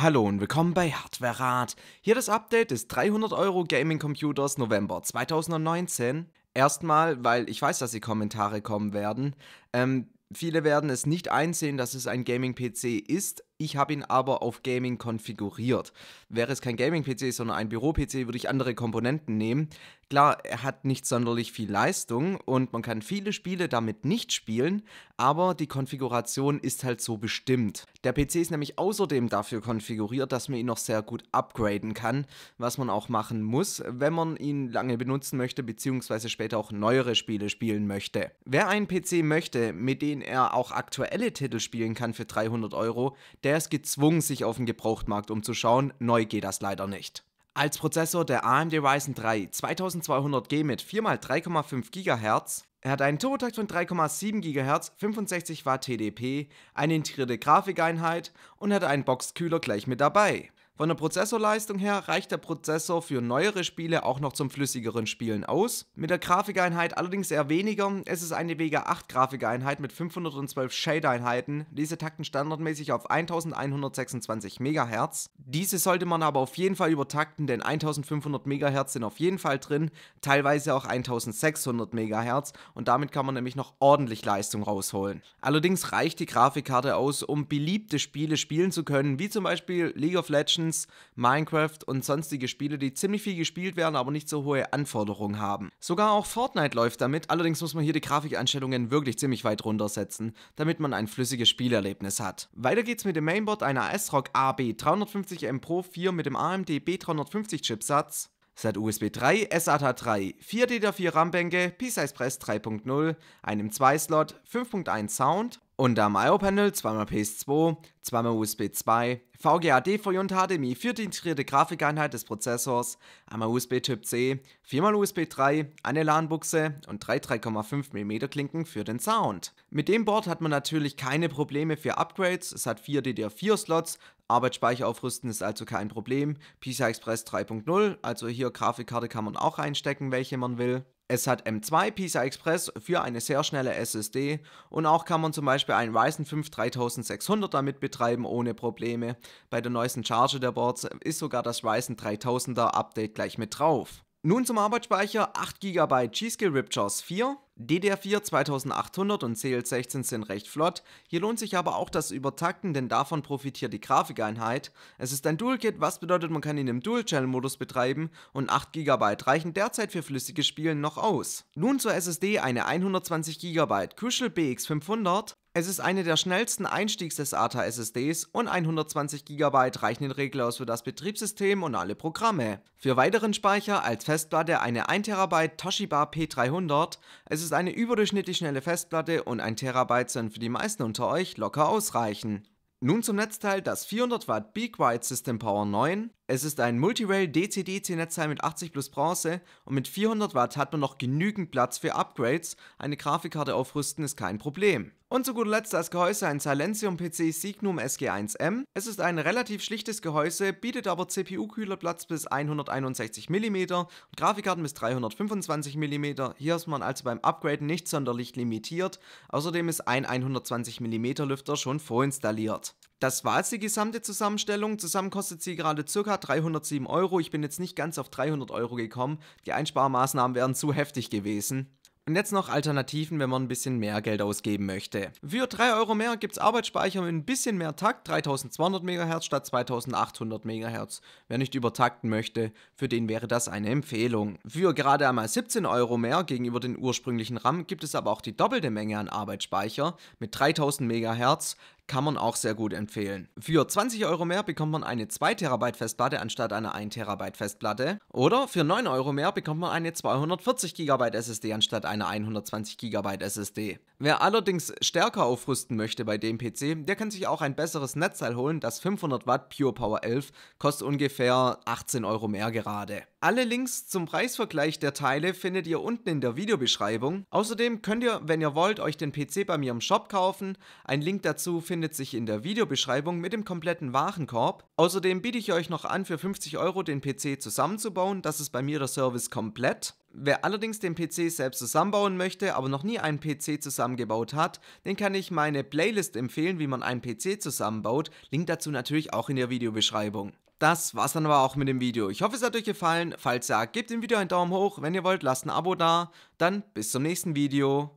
Hallo und willkommen bei Hardware Rat. Hier das Update des 300 Euro Gaming Computers November 2019. Erstmal, weil ich weiß, dass die Kommentare kommen werden. Ähm, viele werden es nicht einsehen, dass es ein Gaming PC ist, ich habe ihn aber auf Gaming konfiguriert. Wäre es kein Gaming-PC, sondern ein Büro-PC, würde ich andere Komponenten nehmen. Klar, er hat nicht sonderlich viel Leistung und man kann viele Spiele damit nicht spielen, aber die Konfiguration ist halt so bestimmt. Der PC ist nämlich außerdem dafür konfiguriert, dass man ihn noch sehr gut upgraden kann, was man auch machen muss, wenn man ihn lange benutzen möchte, beziehungsweise später auch neuere Spiele spielen möchte. Wer einen PC möchte, mit dem er auch aktuelle Titel spielen kann für 300 Euro, der der ist gezwungen, sich auf den Gebrauchtmarkt umzuschauen. Neu geht das leider nicht. Als Prozessor der AMD Ryzen 3 2200G mit 4x3,5 GHz, er hat einen Turbotakt von 3,7 GHz, 65 Watt TDP, eine integrierte Grafikeinheit und hat einen Boxkühler gleich mit dabei. Von der Prozessorleistung her reicht der Prozessor für neuere Spiele auch noch zum flüssigeren Spielen aus. Mit der Grafikeinheit allerdings eher weniger. Es ist eine Vega 8 Grafikeinheit mit 512 Shade-Einheiten. Diese takten standardmäßig auf 1126 MHz. Diese sollte man aber auf jeden Fall übertakten, denn 1500 MHz sind auf jeden Fall drin, teilweise auch 1600 MHz und damit kann man nämlich noch ordentlich Leistung rausholen. Allerdings reicht die Grafikkarte aus, um beliebte Spiele spielen zu können, wie zum Beispiel League of Legends Dungeons, Minecraft und sonstige Spiele, die ziemlich viel gespielt werden, aber nicht so hohe Anforderungen haben. Sogar auch Fortnite läuft damit, allerdings muss man hier die Grafikeinstellungen wirklich ziemlich weit runtersetzen, damit man ein flüssiges Spielerlebnis hat. Weiter geht's mit dem Mainboard einer ASRock AB 350M Pro 4 mit dem AMD B350 Chipsatz. SAT USB 3, SATA 3, 4 DDR4 RAM-Bänke, PCI Express 3.0, einem 2-Slot, 5.1 Sound und am IO-Panel zweimal PS2, zweimal USB 2, VGA DVI und HDMI für die integrierte Grafikeinheit des Prozessors, einmal USB Typ C, viermal USB 3, eine LAN-Buchse und drei 3,5 mm Klinken für den Sound. Mit dem Board hat man natürlich keine Probleme für Upgrades, es hat vier DDR4-Slots, Arbeitsspeicher aufrüsten ist also kein Problem, PCI Express 3.0, also hier Grafikkarte kann man auch reinstecken, welche man will. Es hat M2 PISA Express für eine sehr schnelle SSD und auch kann man zum Beispiel einen Ryzen 5 3600 damit betreiben ohne Probleme. Bei der neuesten Charge der Boards ist sogar das Ryzen 3000er Update gleich mit drauf. Nun zum Arbeitsspeicher 8 GB G-Skill Riptures 4. DDR4 2800 und CL16 sind recht flott, hier lohnt sich aber auch das Übertakten, denn davon profitiert die Grafikeinheit. Es ist ein Dual-Kit, was bedeutet, man kann ihn im Dual-Channel-Modus betreiben und 8 GB reichen derzeit für flüssige Spielen noch aus. Nun zur SSD eine 120 GB Kuschel BX500, es ist eine der schnellsten Einstiegs des ATA SSDs und 120 GB reichen in Regel aus für das Betriebssystem und alle Programme. Für weiteren Speicher als Festplatte eine 1 TB Toshiba P300. Es ist eine überdurchschnittlich schnelle Festplatte und 1 TB sollen für die meisten unter euch locker ausreichen. Nun zum Netzteil, das 400 Watt Big White System Power 9 es ist ein Multirail DC-DC-Netzteil mit 80 plus Bronze und mit 400 Watt hat man noch genügend Platz für Upgrades. Eine Grafikkarte aufrüsten ist kein Problem. Und zu guter Letzt das Gehäuse ein Silencium PC Signum SG1M. Es ist ein relativ schlichtes Gehäuse, bietet aber CPU-Kühlerplatz bis 161 mm und Grafikkarten bis 325 mm. Hier ist man also beim Upgraden nicht sonderlich limitiert. Außerdem ist ein 120 mm Lüfter schon vorinstalliert. Das war jetzt die gesamte Zusammenstellung. Zusammen kostet sie gerade ca. 307 Euro. Ich bin jetzt nicht ganz auf 300 Euro gekommen. Die Einsparmaßnahmen wären zu heftig gewesen. Und jetzt noch Alternativen, wenn man ein bisschen mehr Geld ausgeben möchte. Für 3 Euro mehr gibt es Arbeitsspeicher mit ein bisschen mehr Takt, 3200 MHz statt 2800 MHz. Wer nicht übertakten möchte, für den wäre das eine Empfehlung. Für gerade einmal 17 Euro mehr gegenüber den ursprünglichen RAM gibt es aber auch die doppelte Menge an Arbeitsspeicher mit 3000 MHz, kann man auch sehr gut empfehlen. Für 20 Euro mehr bekommt man eine 2 TB Festplatte anstatt einer 1 TB Festplatte oder für 9 Euro mehr bekommt man eine 240 GB SSD anstatt einer 120 GB SSD. Wer allerdings stärker aufrüsten möchte bei dem PC, der kann sich auch ein besseres Netzteil holen, das 500 Watt Pure Power 11 kostet ungefähr 18 Euro mehr gerade. Alle Links zum Preisvergleich der Teile findet ihr unten in der Videobeschreibung. Außerdem könnt ihr, wenn ihr wollt, euch den PC bei mir im Shop kaufen. Ein Link dazu findet sich in der Videobeschreibung mit dem kompletten Warenkorb. Außerdem biete ich euch noch an, für 50 Euro den PC zusammenzubauen. Das ist bei mir der Service komplett. Wer allerdings den PC selbst zusammenbauen möchte, aber noch nie einen PC zusammengebaut hat, den kann ich meine Playlist empfehlen, wie man einen PC zusammenbaut. Link dazu natürlich auch in der Videobeschreibung. Das war's dann aber auch mit dem Video. Ich hoffe, es hat euch gefallen. Falls ja, gebt dem Video einen Daumen hoch. Wenn ihr wollt, lasst ein Abo da. Dann bis zum nächsten Video.